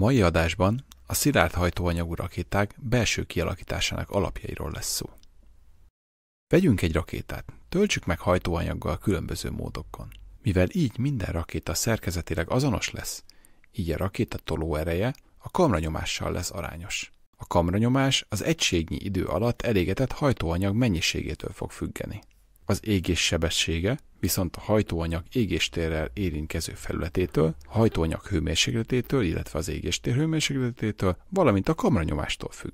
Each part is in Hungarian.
Mai adásban a szilárd hajtóanyagú rakéták belső kialakításának alapjairól lesz szó. Vegyünk egy rakétát, töltsük meg hajtóanyaggal különböző módokon. Mivel így minden rakéta szerkezetileg azonos lesz, így a rakéta ereje a kamranyomással lesz arányos. A kamranyomás az egységnyi idő alatt elégetett hajtóanyag mennyiségétől fog függeni az égés sebessége, viszont a hajtóanyag égéstérrel érintkező felületétől, a hajtóanyag hőmérsékletétől, illetve az égéstér hőmérsékletétől, valamint a kamranyomástól függ.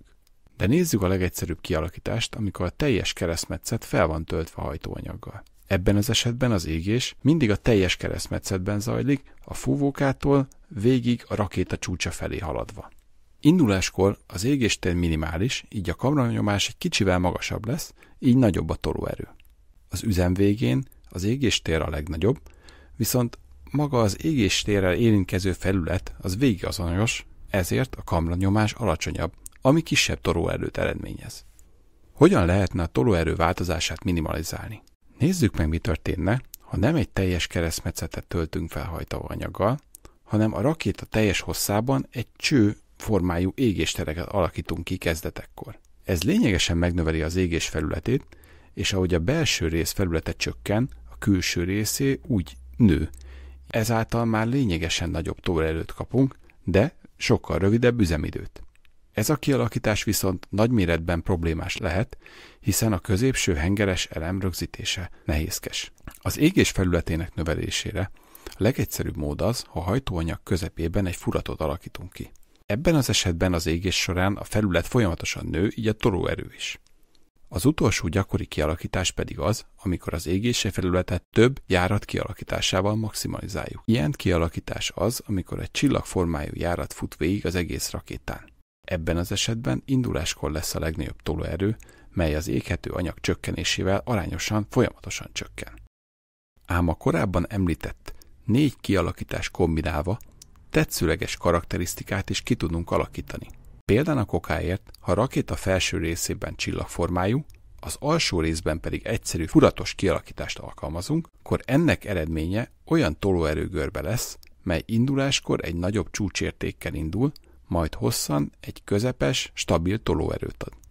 De nézzük a legegyszerűbb kialakítást, amikor a teljes keresztmetszet fel van töltve a hajtóanyaggal. Ebben az esetben az égés mindig a teljes keresztmetszetben zajlik, a fúvókától végig a rakéta csúcsa felé haladva. Induláskor az égéstér minimális, így a kamranyomás egy kicsivel magasabb lesz, így nagyobb a tolóerő. Az üzem végén az égéstér a legnagyobb, viszont maga az égéstérrel érintkező felület az végigazonos, ezért a kamranyomás alacsonyabb, ami kisebb toróerőt eredményez. Hogyan lehetne a tolóerő változását minimalizálni? Nézzük meg, mi történne, ha nem egy teljes keresztmetszetet töltünk fel hajtóanyaggal, hanem a rakéta teljes hosszában egy cső formájú égéstereket alakítunk ki kezdetekkor. Ez lényegesen megnöveli az égés felületét, és ahogy a belső rész felülete csökken, a külső részé úgy nő. Ezáltal már lényegesen nagyobb tórerőt kapunk, de sokkal rövidebb üzemidőt. Ez a kialakítás viszont nagyméretben problémás lehet, hiszen a középső hengeres elem rögzítése nehézkes. Az égés felületének növelésére a legegyszerűbb mód az, ha a hajtóanyag közepében egy furatot alakítunk ki. Ebben az esetben az égés során a felület folyamatosan nő, így a toróerő is. Az utolsó gyakori kialakítás pedig az, amikor az égési felületet több járat kialakításával maximalizáljuk. Ilyen kialakítás az, amikor egy csillagformájú járat fut végig az egész rakétán. Ebben az esetben induláskor lesz a legnagyobb tolóerő, mely az éghető anyag csökkenésével arányosan folyamatosan csökken. Ám a korábban említett négy kialakítás kombinálva tetszőleges karakterisztikát is ki tudunk alakítani – Például a kokáért, ha a rakéta felső részében csillagformájú, az alsó részben pedig egyszerű furatos kialakítást alkalmazunk, akkor ennek eredménye olyan tolóerőgörbe lesz, mely induláskor egy nagyobb csúcsértékkel indul, majd hosszan egy közepes, stabil tolóerőt ad.